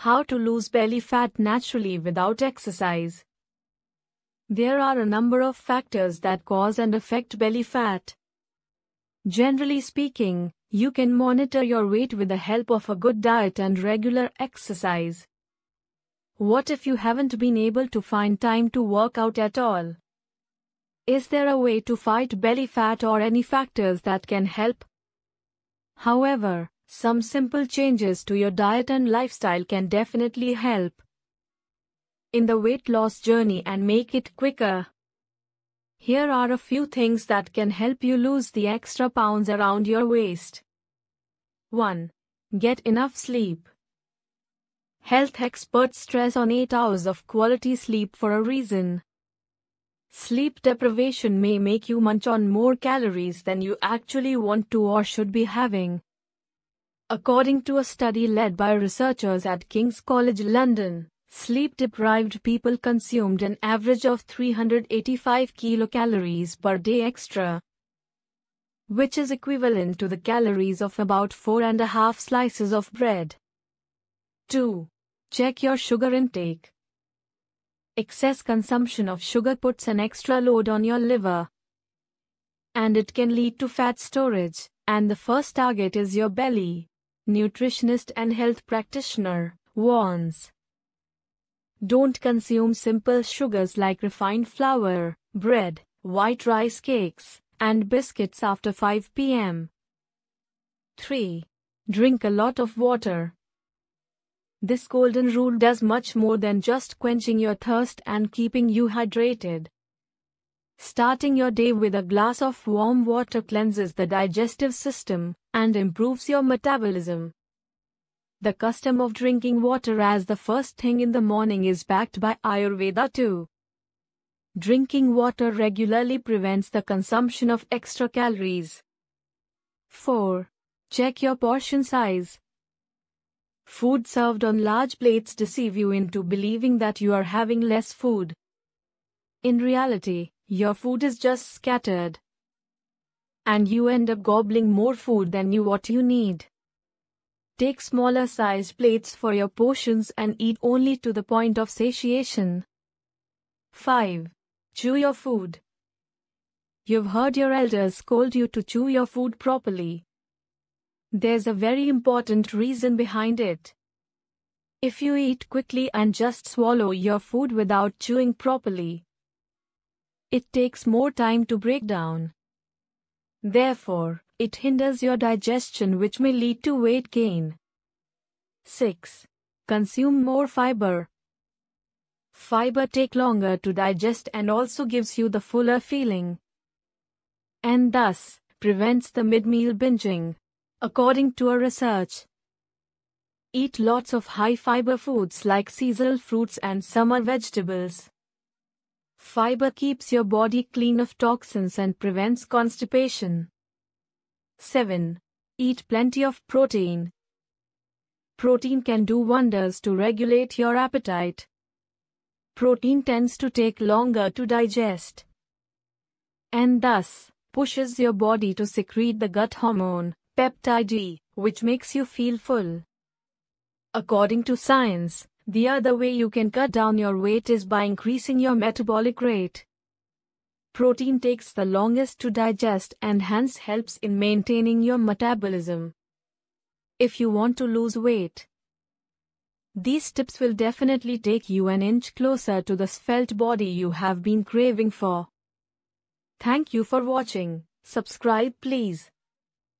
How to lose belly fat naturally without exercise. There are a number of factors that cause and affect belly fat. Generally speaking, you can monitor your weight with the help of a good diet and regular exercise. What if you haven't been able to find time to work out at all? Is there a way to fight belly fat or any factors that can help? However, some simple changes to your diet and lifestyle can definitely help in the weight loss journey and make it quicker. Here are a few things that can help you lose the extra pounds around your waist. 1. Get enough sleep. Health experts stress on 8 hours of quality sleep for a reason. Sleep deprivation may make you munch on more calories than you actually want to or should be having. According to a study led by researchers at King's College London, sleep deprived people consumed an average of 385 kilocalories per day extra, which is equivalent to the calories of about four and a half slices of bread. 2. Check your sugar intake. Excess consumption of sugar puts an extra load on your liver, and it can lead to fat storage, and the first target is your belly nutritionist and health practitioner, warns. Don't consume simple sugars like refined flour, bread, white rice cakes, and biscuits after 5 p.m. 3. Drink a lot of water. This golden rule does much more than just quenching your thirst and keeping you hydrated. Starting your day with a glass of warm water cleanses the digestive system and improves your metabolism. The custom of drinking water as the first thing in the morning is backed by Ayurveda too. Drinking water regularly prevents the consumption of extra calories. 4. Check your portion size. Food served on large plates deceive you into believing that you are having less food. In reality, your food is just scattered. And you end up gobbling more food than you what you need. Take smaller sized plates for your portions and eat only to the point of satiation. 5. Chew your food. You've heard your elders scold you to chew your food properly. There's a very important reason behind it. If you eat quickly and just swallow your food without chewing properly, it takes more time to break down. Therefore, it hinders your digestion which may lead to weight gain. 6. Consume more fiber. Fiber take longer to digest and also gives you the fuller feeling. And thus, prevents the mid-meal binging. According to a research, eat lots of high-fiber foods like seasonal fruits and summer vegetables. Fiber keeps your body clean of toxins and prevents constipation. 7. Eat plenty of protein. Protein can do wonders to regulate your appetite. Protein tends to take longer to digest and thus pushes your body to secrete the gut hormone, peptide E, which makes you feel full. According to science, the other way you can cut down your weight is by increasing your metabolic rate. Protein takes the longest to digest and hence helps in maintaining your metabolism. If you want to lose weight, these tips will definitely take you an inch closer to the svelte body you have been craving for. Thank you for watching. Subscribe please.